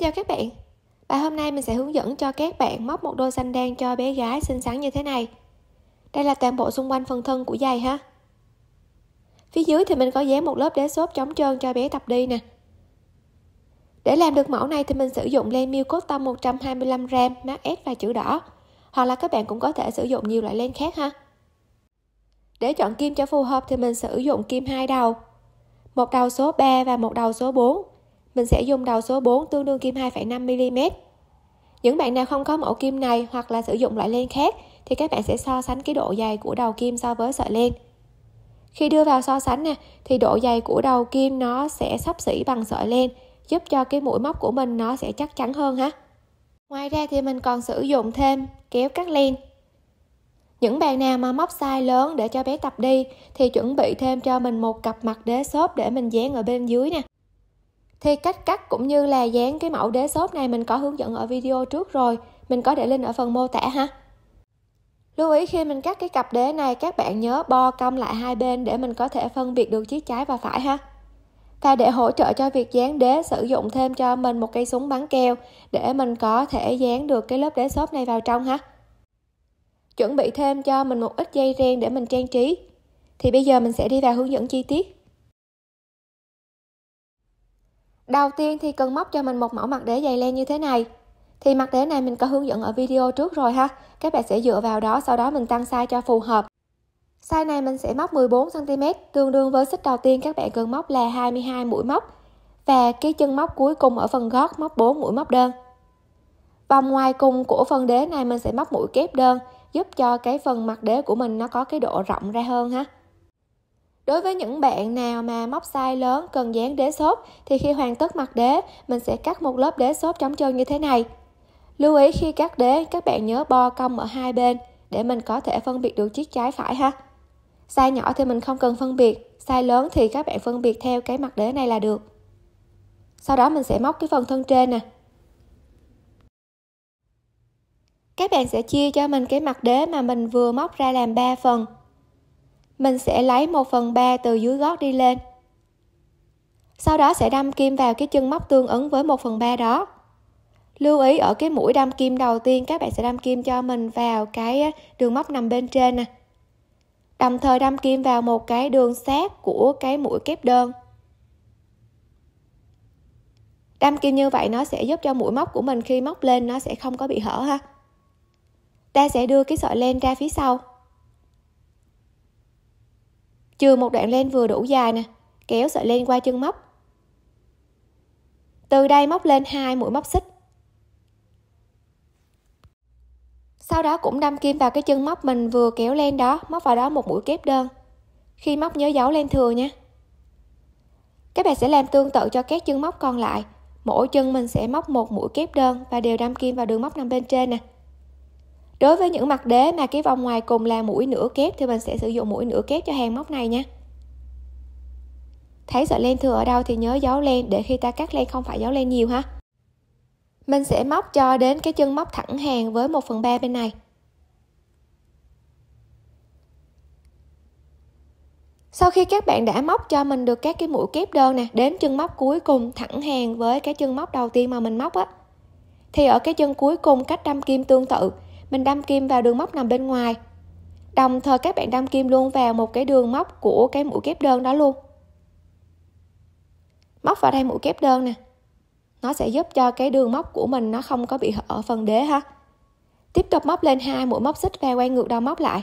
chào các bạn bài hôm nay mình sẽ hướng dẫn cho các bạn móc một đôi xanh đen cho bé gái xinh xắn như thế này Đây là toàn bộ xung quanh phần thân của giày ha Phía dưới thì mình có dán một lớp đế xốp chống trơn cho bé tập đi nè Để làm được mẫu này thì mình sử dụng len miêu cốt tâm 125g mát S và chữ đỏ Hoặc là các bạn cũng có thể sử dụng nhiều loại len khác ha Để chọn kim cho phù hợp thì mình sử dụng kim hai đầu một đầu số 3 và một đầu số 4 mình sẽ dùng đầu số 4 tương đương kim 2,5mm. Những bạn nào không có mẫu kim này hoặc là sử dụng loại len khác thì các bạn sẽ so sánh cái độ dày của đầu kim so với sợi len. Khi đưa vào so sánh nè thì độ dày của đầu kim nó sẽ sắp xỉ bằng sợi len giúp cho cái mũi móc của mình nó sẽ chắc chắn hơn ha. Ngoài ra thì mình còn sử dụng thêm kéo cắt len. Những bạn nào mà móc size lớn để cho bé tập đi thì chuẩn bị thêm cho mình một cặp mặt đế xốp để mình dán ở bên dưới nè thì cách cắt cũng như là dán cái mẫu đế xốp này mình có hướng dẫn ở video trước rồi mình có để link ở phần mô tả ha lưu ý khi mình cắt cái cặp đế này các bạn nhớ bo cong lại hai bên để mình có thể phân biệt được chiếc trái và phải ha và để hỗ trợ cho việc dán đế sử dụng thêm cho mình một cây súng bắn keo để mình có thể dán được cái lớp đế xốp này vào trong ha chuẩn bị thêm cho mình một ít dây ren để mình trang trí thì bây giờ mình sẽ đi vào hướng dẫn chi tiết Đầu tiên thì cần móc cho mình một mẫu mặt đế dày len như thế này. Thì mặt đế này mình có hướng dẫn ở video trước rồi ha. Các bạn sẽ dựa vào đó sau đó mình tăng size cho phù hợp. Size này mình sẽ móc 14cm, tương đương với xích đầu tiên các bạn cần móc là 22 mũi móc. Và cái chân móc cuối cùng ở phần gót móc 4 mũi móc đơn. Vòng ngoài cùng của phần đế này mình sẽ móc mũi kép đơn, giúp cho cái phần mặt đế của mình nó có cái độ rộng ra hơn ha. Đối với những bạn nào mà móc size lớn cần dán đế xốp thì khi hoàn tất mặt đế, mình sẽ cắt một lớp đế xốp trống trơn như thế này. Lưu ý khi cắt đế, các bạn nhớ bo cong ở hai bên để mình có thể phân biệt được chiếc trái phải ha. Size nhỏ thì mình không cần phân biệt, size lớn thì các bạn phân biệt theo cái mặt đế này là được. Sau đó mình sẽ móc cái phần thân trên nè. Các bạn sẽ chia cho mình cái mặt đế mà mình vừa móc ra làm 3 phần mình sẽ lấy 1 phần 3 từ dưới gót đi lên sau đó sẽ đâm kim vào cái chân móc tương ứng với 1 phần 3 đó lưu ý ở cái mũi đâm kim đầu tiên các bạn sẽ đâm kim cho mình vào cái đường móc nằm bên trên nè đồng thời đâm kim vào một cái đường sát của cái mũi kép đơn đâm kim như vậy nó sẽ giúp cho mũi móc của mình khi móc lên nó sẽ không có bị hở ha ta sẽ đưa cái sợi len ra phía sau chừa một đoạn len vừa đủ dài nè kéo sợi len qua chân móc từ đây móc lên hai mũi móc xích sau đó cũng đâm kim vào cái chân móc mình vừa kéo len đó móc vào đó một mũi kép đơn khi móc nhớ giấu len thừa nhé các bạn sẽ làm tương tự cho các chân móc còn lại mỗi chân mình sẽ móc một mũi kép đơn và đều đâm kim vào đường móc nằm bên trên nè đối với những mặt đế mà cái vòng ngoài cùng là mũi nửa kép thì mình sẽ sử dụng mũi nửa kép cho hàng móc này nha thấy sợi len thừa ở đâu thì nhớ giấu len để khi ta cắt len không phải giấu len nhiều ha mình sẽ móc cho đến cái chân móc thẳng hàng với 1 phần 3 bên này sau khi các bạn đã móc cho mình được các cái mũi kép đơn nè đến chân móc cuối cùng thẳng hàng với cái chân móc đầu tiên mà mình móc á thì ở cái chân cuối cùng cách đâm kim tương tự mình đâm kim vào đường móc nằm bên ngoài đồng thời các bạn đâm kim luôn vào một cái đường móc của cái mũi kép đơn đó luôn móc vào đây mũi kép đơn nè nó sẽ giúp cho cái đường móc của mình nó không có bị hở phần đế ha tiếp tục móc lên hai mũi móc xích và quay ngược đầu móc lại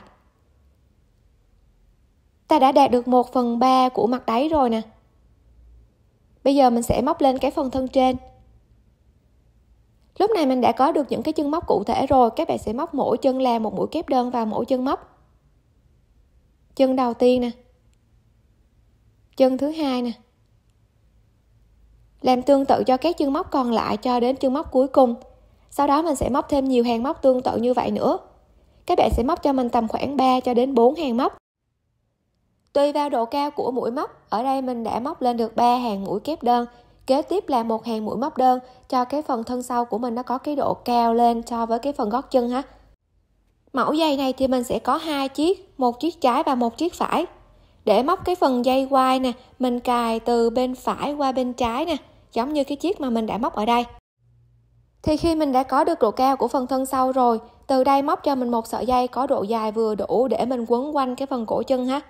ta đã đạt được 1 phần 3 của mặt đáy rồi nè bây giờ mình sẽ móc lên cái phần thân trên Lúc này mình đã có được những cái chân móc cụ thể rồi, các bạn sẽ móc mỗi chân là một mũi kép đơn vào mỗi chân móc. Chân đầu tiên nè. Chân thứ hai nè. Làm tương tự cho các chân móc còn lại cho đến chân móc cuối cùng. Sau đó mình sẽ móc thêm nhiều hàng móc tương tự như vậy nữa. Các bạn sẽ móc cho mình tầm khoảng 3 cho đến 4 hàng móc. Tùy vào độ cao của mũi móc, ở đây mình đã móc lên được 3 hàng mũi kép đơn kế tiếp là một hàng mũi móc đơn cho cái phần thân sau của mình nó có cái độ cao lên so với cái phần gót chân ha mẫu dây này thì mình sẽ có hai chiếc một chiếc trái và một chiếc phải để móc cái phần dây quai nè mình cài từ bên phải qua bên trái nè giống như cái chiếc mà mình đã móc ở đây thì khi mình đã có được độ cao của phần thân sau rồi từ đây móc cho mình một sợi dây có độ dài vừa đủ để mình quấn quanh cái phần cổ chân ha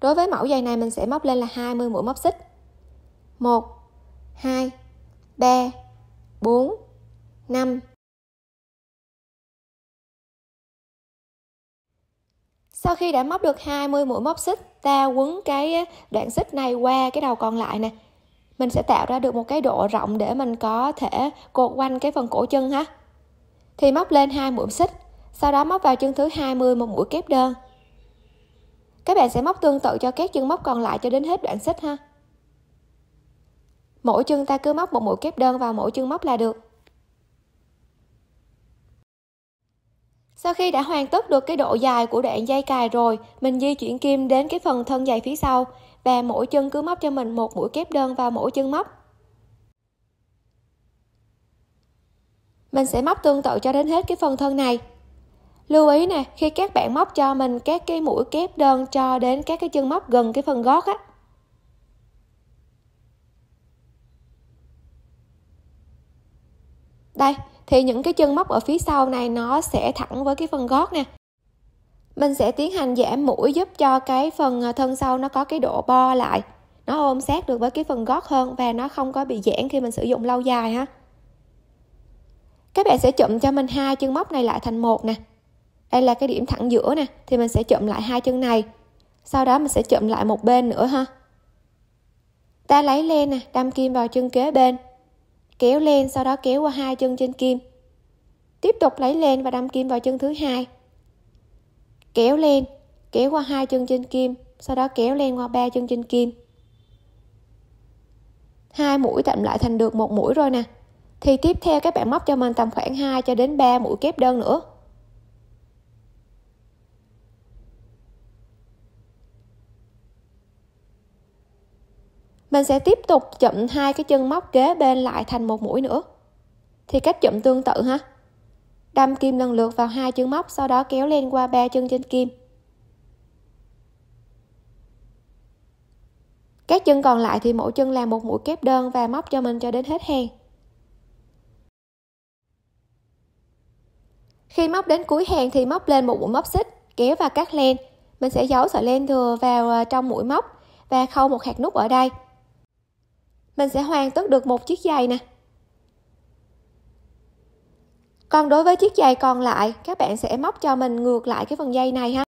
đối với mẫu dây này mình sẽ móc lên là 20 mũi móc xích 1 2, 3, 4, 5 Sau khi đã móc được 20 mũi móc xích, ta quấn cái đoạn xích này qua cái đầu còn lại nè. Mình sẽ tạo ra được một cái độ rộng để mình có thể cột quanh cái phần cổ chân ha. Thì móc lên hai mũi xích, sau đó móc vào chân thứ 20 một mũi kép đơn. Các bạn sẽ móc tương tự cho các chân móc còn lại cho đến hết đoạn xích ha mỗi chân ta cứ móc một mũi kép đơn vào mỗi chân móc là được Sau khi đã hoàn tất được cái độ dài của đoạn dây cài rồi, mình di chuyển kim đến cái phần thân dày phía sau và mỗi chân cứ móc cho mình một mũi kép đơn vào mỗi chân móc. Mình sẽ móc tương tự cho đến hết cái phần thân này. Lưu ý nè, khi các bạn móc cho mình các cái mũi kép đơn cho đến các cái chân móc gần cái phần gót á, đây thì những cái chân móc ở phía sau này nó sẽ thẳng với cái phần gót nè mình sẽ tiến hành giảm mũi giúp cho cái phần ờ, thân sau nó có cái độ bo lại nó ôm sát được với cái phần gót hơn và nó không có bị giãn khi mình sử dụng lâu dài ha các bạn sẽ chụm cho mình hai chân móc này lại thành một nè đây là cái điểm thẳng giữa nè thì mình sẽ chụm lại hai chân này sau đó mình sẽ chụm lại một bên nữa ha ta lấy len nè đâm kim vào chân kế bên kéo lên sau đó kéo qua hai chân trên kim tiếp tục lấy lên và đâm kim vào chân thứ hai kéo lên kéo qua hai chân trên kim sau đó kéo lên qua ba chân trên kim hai mũi tạm lại thành được một mũi rồi nè thì tiếp theo các bạn móc cho mình tầm khoảng 2 cho đến 3 mũi kép đơn nữa mình sẽ tiếp tục chụm hai cái chân móc kế bên lại thành một mũi nữa thì cách chụm tương tự ha đâm kim lần lượt vào hai chân móc sau đó kéo lên qua ba chân trên kim các chân còn lại thì mỗi chân làm một mũi kép đơn và móc cho mình cho đến hết hàng khi móc đến cuối hàng thì móc lên một mũi móc xích kéo và cắt len mình sẽ giấu sợi len thừa vào ờ, trong mũi móc và khâu một hạt nút ở đây mình sẽ hoàn tất được một chiếc giày nè còn đối với chiếc giày còn lại các bạn sẽ móc cho mình ngược lại cái phần dây này ha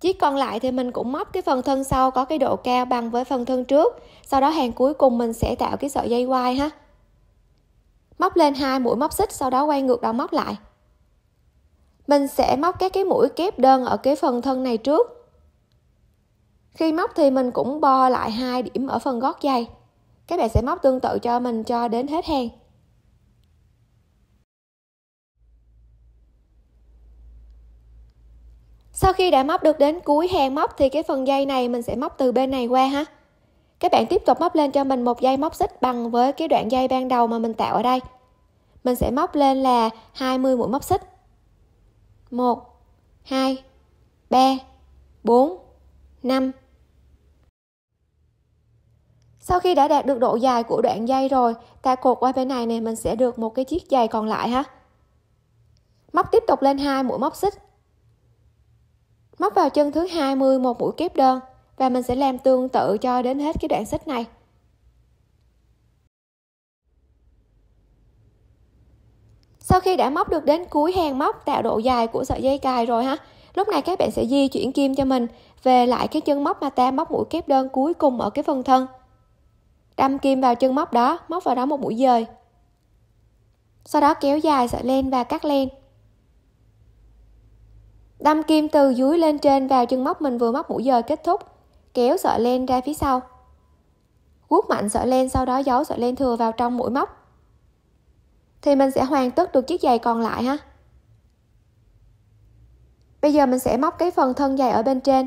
chiếc còn lại thì mình cũng móc cái phần thân sau có cái độ cao bằng với phần thân trước sau đó hàng cuối cùng mình sẽ tạo cái sợi dây quai ha móc lên hai mũi móc xích sau đó quay ngược đầu móc lại mình sẽ móc các cái mũi kép đơn ở cái phần thân này trước khi móc thì mình cũng bo lại hai điểm ở phần gót giày các bạn sẽ móc tương tự cho mình cho đến hết hàng sau khi đã móc được đến cuối hàng móc thì cái phần dây này mình sẽ móc từ bên này qua ha các bạn tiếp tục móc lên cho mình một dây móc xích bằng với cái đoạn dây ban đầu mà mình tạo ở đây mình sẽ móc lên là 20 mũi móc xích 1 2 3 4 5 sau khi đã đạt được độ dài của đoạn dây rồi ta cột qua bên này này mình sẽ được một cái chiếc giày còn lại ha móc tiếp tục lên hai mũi móc xích móc vào chân thứ 20 một mũi kép đơn và mình sẽ làm tương tự cho đến hết cái đoạn xích này sau khi đã móc được đến cuối hàng móc tạo độ dài của sợi dây cài rồi ha lúc này các bạn sẽ di chuyển kim cho mình về lại cái chân móc mà ta móc mũi kép đơn cuối cùng ở cái phần thân đâm kim vào chân móc đó móc vào đó một mũi dời sau đó kéo dài sợi len và cắt len đâm kim từ dưới lên trên vào chân móc mình vừa móc mũi dời kết thúc kéo sợi len ra phía sau guốc mạnh sợi len sau đó giấu sợi len thừa vào trong mũi móc thì mình sẽ hoàn tất được chiếc giày còn lại ha bây giờ mình sẽ móc cái phần thân giày ở bên trên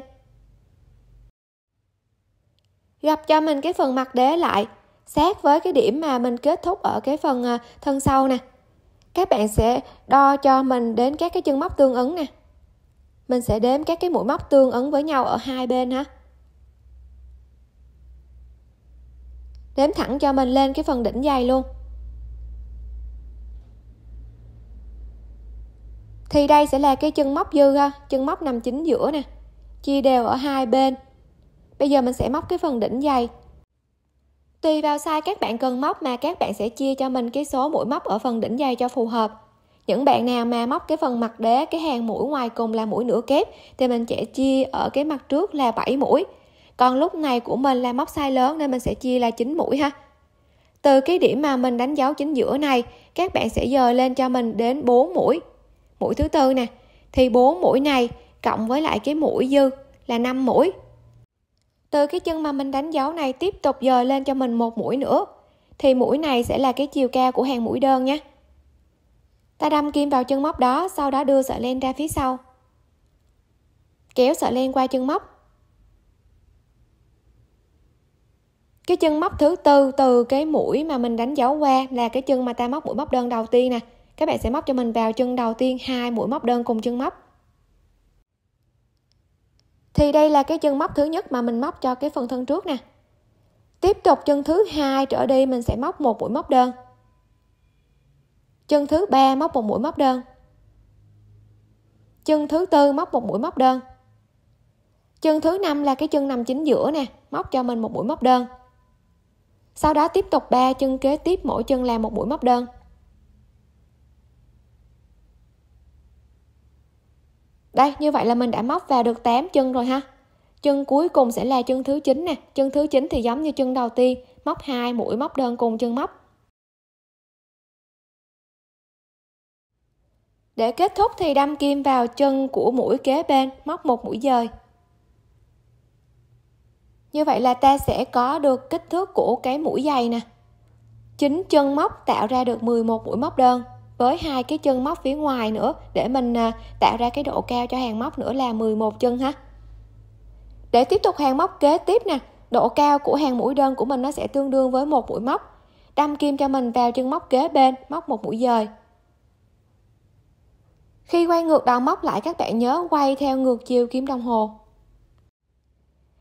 gặp cho mình cái phần mặt đế lại sát với cái điểm mà mình kết thúc ở cái phần à, thân sau nè các bạn sẽ đo cho mình đến các cái chân móc tương ứng nè mình sẽ đếm các cái mũi móc tương ứng với nhau ở hai bên ha đếm thẳng cho mình lên cái phần đỉnh dày luôn thì đây sẽ là cái chân móc dư ha chân móc nằm chính giữa nè chia đều ở hai bên Bây giờ mình sẽ móc cái phần đỉnh dày. Tùy vào size các bạn cần móc mà các bạn sẽ chia cho mình cái số mũi móc ở phần đỉnh dày cho phù hợp. Những bạn nào mà móc cái phần mặt đế, cái hàng mũi ngoài cùng là mũi nửa kép thì mình sẽ chia ở cái mặt trước là 7 mũi. Còn lúc này của mình là móc size lớn nên mình sẽ chia là 9 mũi ha. Từ cái điểm mà mình đánh dấu chính giữa này, các bạn sẽ dời lên cho mình đến 4 mũi. Mũi thứ tư nè, thì 4 mũi này cộng với lại cái mũi dư là 5 mũi từ cái chân mà mình đánh dấu này tiếp tục dời lên cho mình một mũi nữa thì mũi này sẽ là cái chiều cao của hàng mũi đơn nhé ta đâm kim vào chân móc đó sau đó đưa sợi len ra phía sau kéo sợi len qua chân móc cái chân móc thứ tư từ cái mũi mà mình đánh dấu qua là cái chân mà ta móc mũi móc đơn đầu tiên nè các bạn sẽ móc cho mình vào chân đầu tiên hai mũi móc đơn cùng chân móc thì đây là cái chân móc thứ nhất mà mình móc cho cái phần thân trước nè tiếp tục chân thứ hai trở đi mình sẽ móc một mũi móc đơn chân thứ ba móc một mũi móc đơn chân thứ tư móc một mũi móc đơn chân thứ năm là cái chân nằm chính giữa nè móc cho mình một mũi móc đơn sau đó tiếp tục ba chân kế tiếp mỗi chân làm một mũi móc đơn đây như vậy là mình đã móc vào được 8 chân rồi ha chân cuối cùng sẽ là chân thứ 9 nè chân thứ 9 thì giống như chân đầu tiên móc hai mũi móc đơn cùng chân móc để kết thúc thì đâm kim vào chân của mũi kế bên móc một mũi dời như vậy là ta sẽ có được kích thước của cái mũi dày nè 9 chân móc tạo ra được 11 mũi móc đơn với hai cái chân móc phía ngoài nữa để mình à, tạo ra cái độ cao cho hàng móc nữa là 11 chân ha để tiếp tục hàng móc kế tiếp nè độ cao của hàng mũi đơn của mình nó sẽ tương đương với một mũi móc đâm kim cho mình vào chân móc kế bên móc một mũi dời khi quay ngược đầu móc lại các bạn nhớ quay theo ngược chiều kim đồng hồ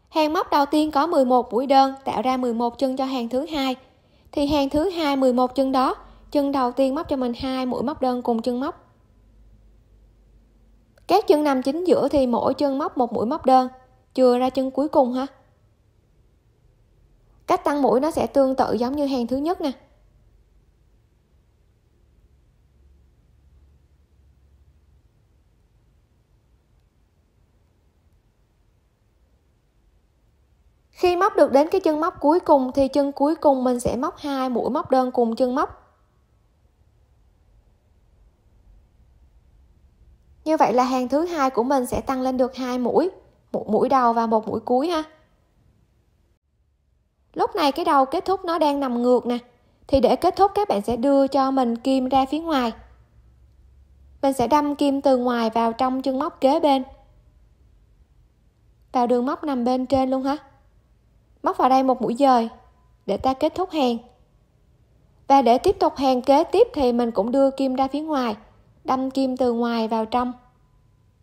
hàng móc đầu tiên có 11 mũi đơn tạo ra 11 chân cho hàng thứ hai thì hàng thứ hai 11 chân đó chân đầu tiên móc cho mình hai mũi móc đơn cùng chân móc các chân nằm chính giữa thì mỗi chân móc một mũi móc đơn chừa ra chân cuối cùng ha cách tăng mũi nó sẽ tương tự giống như hàng thứ nhất nè khi móc được đến cái chân móc cuối cùng thì chân cuối cùng mình sẽ móc hai mũi móc đơn cùng chân móc như vậy là hàng thứ hai của mình sẽ tăng lên được hai mũi một mũi đầu và một mũi cuối ha lúc này cái đầu kết thúc nó đang nằm ngược nè thì để kết thúc các bạn sẽ đưa cho mình kim ra phía ngoài mình sẽ đâm kim từ ngoài vào trong chân móc kế bên vào đường móc nằm bên trên luôn ha móc vào đây một mũi dời để ta kết thúc hàng và để tiếp tục hàng kế tiếp thì mình cũng đưa kim ra phía ngoài đâm kim từ ngoài vào trong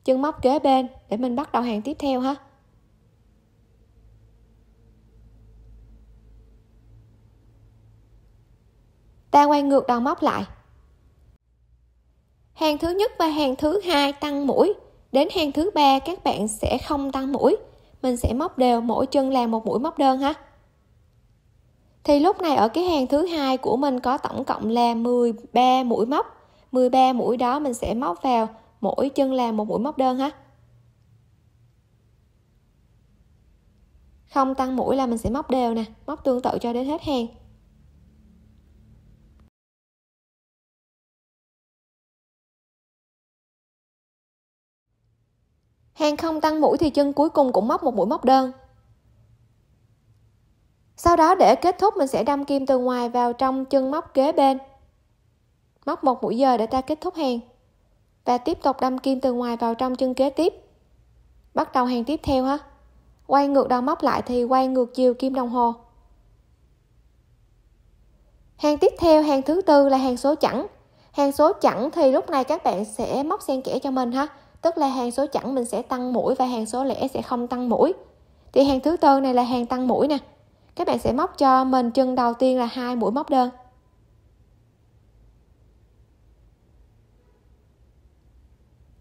chân móc kế bên để mình bắt đầu hàng tiếp theo ha ta quay ngược đầu móc lại hàng thứ nhất và hàng thứ hai tăng mũi đến hàng thứ ba các bạn sẽ không tăng mũi mình sẽ móc đều mỗi chân là một mũi móc đơn ha thì lúc này ở cái hàng thứ hai của mình có tổng cộng là 13 mũi móc 13 mũi đó mình sẽ móc vào mỗi chân làm một mũi móc đơn ha không tăng mũi là mình sẽ móc đều nè móc tương tự cho đến hết hàng hàng không tăng mũi thì chân cuối cùng cũng móc một mũi móc đơn sau đó để kết thúc mình sẽ đâm kim từ ngoài vào trong chân móc kế bên móc một mũi giờ để ta kết thúc hàng và tiếp tục đâm kim từ ngoài vào trong chân kế tiếp bắt đầu hàng tiếp theo ha quay ngược đầu móc lại thì quay ngược chiều kim đồng hồ hàng tiếp theo hàng thứ tư là hàng số chẵn hàng số chẵn thì lúc này các bạn sẽ móc xen kẽ cho mình ha tức là hàng số chẵn mình sẽ tăng mũi và hàng số lẻ sẽ không tăng mũi thì hàng thứ tư này là hàng tăng mũi nè các bạn sẽ móc cho mình chân đầu tiên là hai mũi móc đơn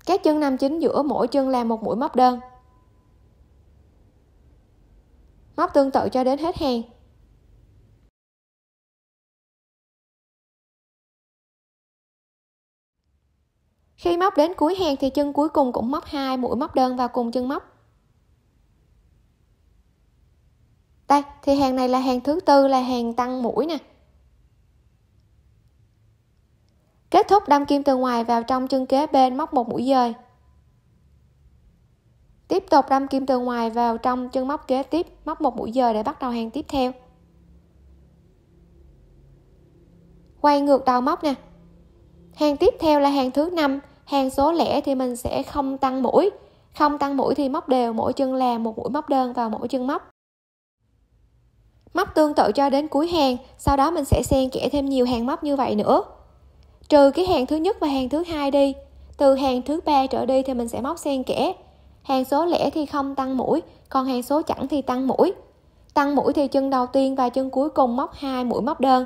các chân nam chính giữa mỗi chân làm một mũi móc đơn móc tương tự cho đến hết hàng khi móc đến cuối hàng thì chân cuối cùng cũng móc hai mũi móc đơn vào cùng chân móc đây thì hàng này là hàng thứ tư là hàng tăng mũi nè kết thúc đâm kim từ ngoài vào trong chân kế bên móc một mũi dời tiếp tục đâm kim từ ngoài vào trong chân móc kế tiếp móc một mũi dời để bắt đầu hàng tiếp theo quay ngược đầu móc nè hàng tiếp theo là hàng thứ năm hàng số lẻ thì mình sẽ không tăng mũi không tăng mũi thì móc đều mỗi chân là một mũi móc đơn vào mỗi chân móc móc tương tự cho đến cuối hàng sau đó mình sẽ xen kẽ thêm nhiều hàng móc như vậy nữa trừ cái hàng thứ nhất và hàng thứ hai đi từ hàng thứ ba trở đi thì mình sẽ móc xen kẽ hàng số lẻ thì không tăng mũi còn hàng số chẵn thì tăng mũi tăng mũi thì chân đầu tiên và chân cuối cùng móc hai mũi móc đơn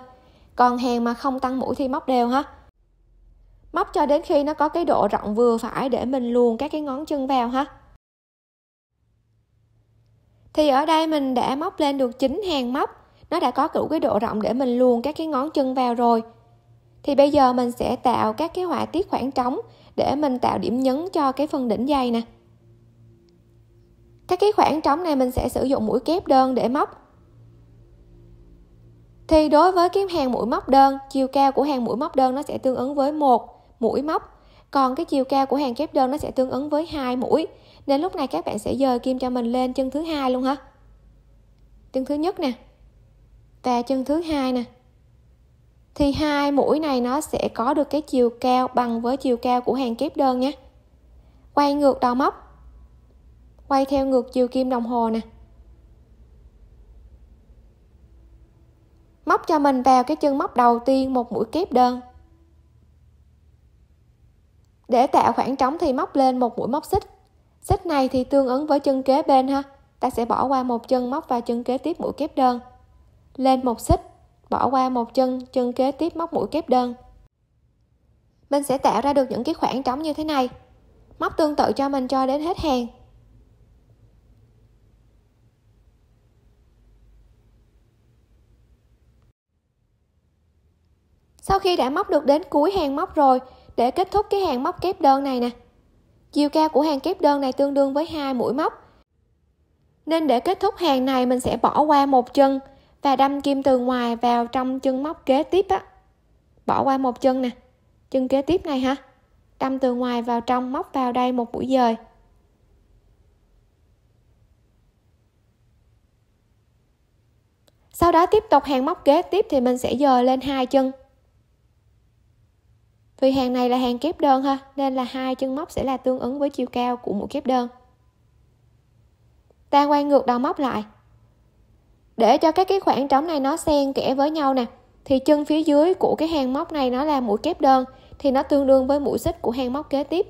còn hàng mà không tăng mũi thì móc đều ha móc cho đến khi nó có cái độ rộng vừa phải để mình luồn các cái ngón chân vào ha thì ở đây mình đã móc lên được chín hàng móc nó đã có đủ cái độ rộng để mình luồn các cái ngón chân vào rồi thì bây giờ mình sẽ tạo các cái họa tiết khoảng trống để mình tạo điểm nhấn cho cái phần đỉnh dây nè các cái khoảng trống này mình sẽ sử dụng mũi kép đơn để móc thì đối với cái hàng mũi móc đơn chiều cao của hàng mũi móc đơn nó sẽ tương ứng với một mũi móc còn cái chiều cao của hàng kép đơn nó sẽ tương ứng với hai mũi nên lúc này các bạn sẽ dời kim cho mình lên chân thứ hai luôn ha chân thứ nhất nè và chân thứ hai nè thì hai mũi này nó sẽ có được cái chiều cao bằng với chiều cao của hàng kép đơn nhé quay ngược đầu móc quay theo ngược chiều kim đồng hồ nè móc cho mình vào cái chân móc đầu tiên một mũi kép đơn để tạo khoảng trống thì móc lên một mũi móc xích xích này thì tương ứng với chân kế bên ha ta sẽ bỏ qua một chân móc và chân kế tiếp mũi kép đơn lên một xích bỏ qua một chân chân kế tiếp móc mũi kép đơn mình sẽ tạo ra được những cái khoảng trống như thế này móc tương tự cho mình cho đến hết hàng sau khi đã móc được đến cuối hàng móc rồi để kết thúc cái hàng móc kép đơn này nè chiều cao của hàng kép đơn này tương đương với hai mũi móc nên để kết thúc hàng này mình sẽ bỏ qua một chân và đâm kim từ ngoài vào trong chân móc kế tiếp á bỏ qua một chân nè chân kế tiếp này hả đâm từ ngoài vào trong móc vào đây một mũi dời sau đó tiếp tục hàng móc kế tiếp thì mình sẽ dời lên hai chân vì hàng này là hàng kép đơn ha nên là hai chân móc sẽ là tương ứng với chiều cao của mũi kép đơn ta quay ngược đầu móc lại để cho các cái khoảng trống này nó xen kẽ với nhau nè thì chân phía dưới của cái hàng móc này nó là mũi kép đơn thì nó tương đương với mũi xích của hàng móc kế tiếp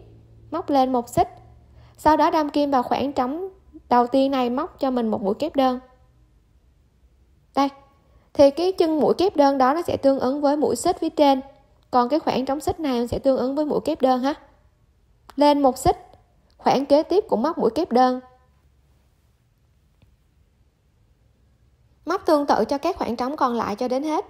móc lên một xích sau đó đâm kim vào khoảng trống đầu tiên này móc cho mình một mũi kép đơn đây thì cái chân mũi kép đơn đó nó sẽ tương ứng với mũi xích phía trên còn cái khoảng trống xích này sẽ tương ứng với mũi kép đơn ha lên một xích khoảng kế tiếp cũng móc mũi kép đơn móc tương tự cho các khoảng trống còn lại cho đến hết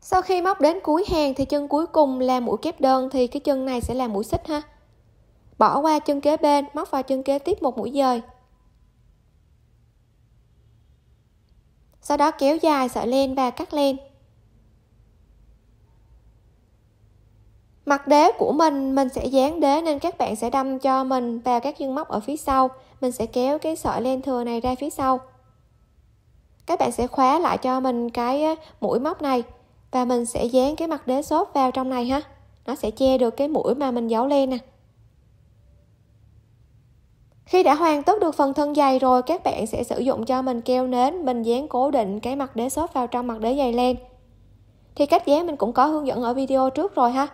sau khi móc đến cuối hàng thì chân cuối cùng là mũi kép đơn thì cái chân này sẽ là mũi xích ha bỏ qua chân kế bên móc vào chân kế tiếp một mũi dời sau đó kéo dài sợi len và cắt len mặt đế của mình mình sẽ dán đế nên các bạn sẽ đâm cho mình vào các dương móc ở phía sau mình sẽ kéo cái sợi len thừa này ra phía sau các bạn sẽ khóa lại cho mình cái mũi móc này và mình sẽ dán cái mặt đế xốp vào trong này ha nó sẽ che được cái mũi mà mình giấu len nè khi đã hoàn tất được phần thân dày rồi các bạn sẽ sử dụng cho mình keo nến mình dán cố định cái mặt đế xốp vào trong mặt đế dày len thì cách dán mình cũng có hướng dẫn ở video trước rồi ha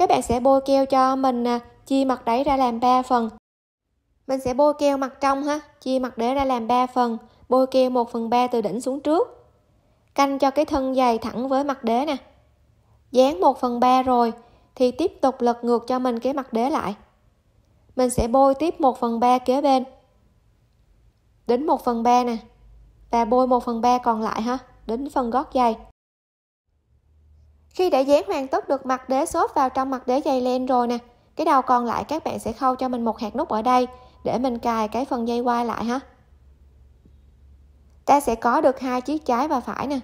các bạn sẽ bôi keo cho mình chia mặt đáy ra làm 3 phần mình sẽ bôi keo mặt trong ha chia mặt đáy ra làm 3 phần bôi keo 1 phần 3 từ đỉnh xuống trước canh cho cái thân dày thẳng với mặt đế nè dán 1 phần 3 rồi thì tiếp tục lật ngược cho mình cái mặt đế lại mình sẽ bôi tiếp 1 phần 3 kế bên đến 1 phần 3 nè và bôi 1 phần 3 còn lại ha đến phần gót dày khi đã dán hoàn tất được mặt đế xốp vào trong mặt đế dây len rồi nè cái đầu còn lại các bạn sẽ khâu cho mình một hạt nút ở đây để mình cài cái phần dây quai lại ha ta sẽ có được hai chiếc trái và phải nè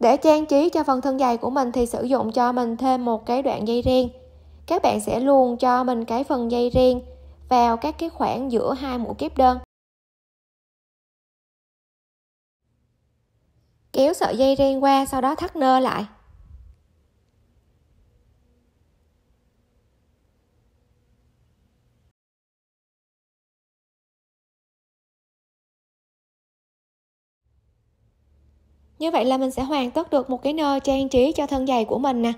để trang trí cho phần thân dày của mình thì sử dụng cho mình thêm một cái đoạn dây riêng các bạn sẽ luôn cho mình cái phần dây riêng vào các cái khoảng giữa hai mũi kép đơn kéo sợi dây ren qua sau đó thắt nơ lại Như vậy là mình sẽ hoàn tất được một cái nơ trang trí cho thân giày của mình nè.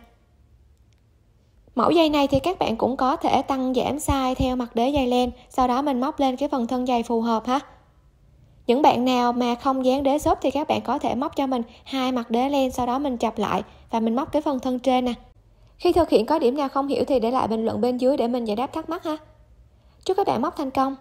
Mẫu dây này thì các bạn cũng có thể tăng giảm size theo mặt đế dày len, sau đó mình móc lên cái phần thân giày phù hợp ha những bạn nào mà không dán đế xốp thì các bạn có thể móc cho mình hai mặt đế len sau đó mình chập lại và mình móc cái phần thân trên nè khi thực hiện có điểm nào không hiểu thì để lại bình luận bên dưới để mình giải đáp thắc mắc ha chúc các bạn móc thành công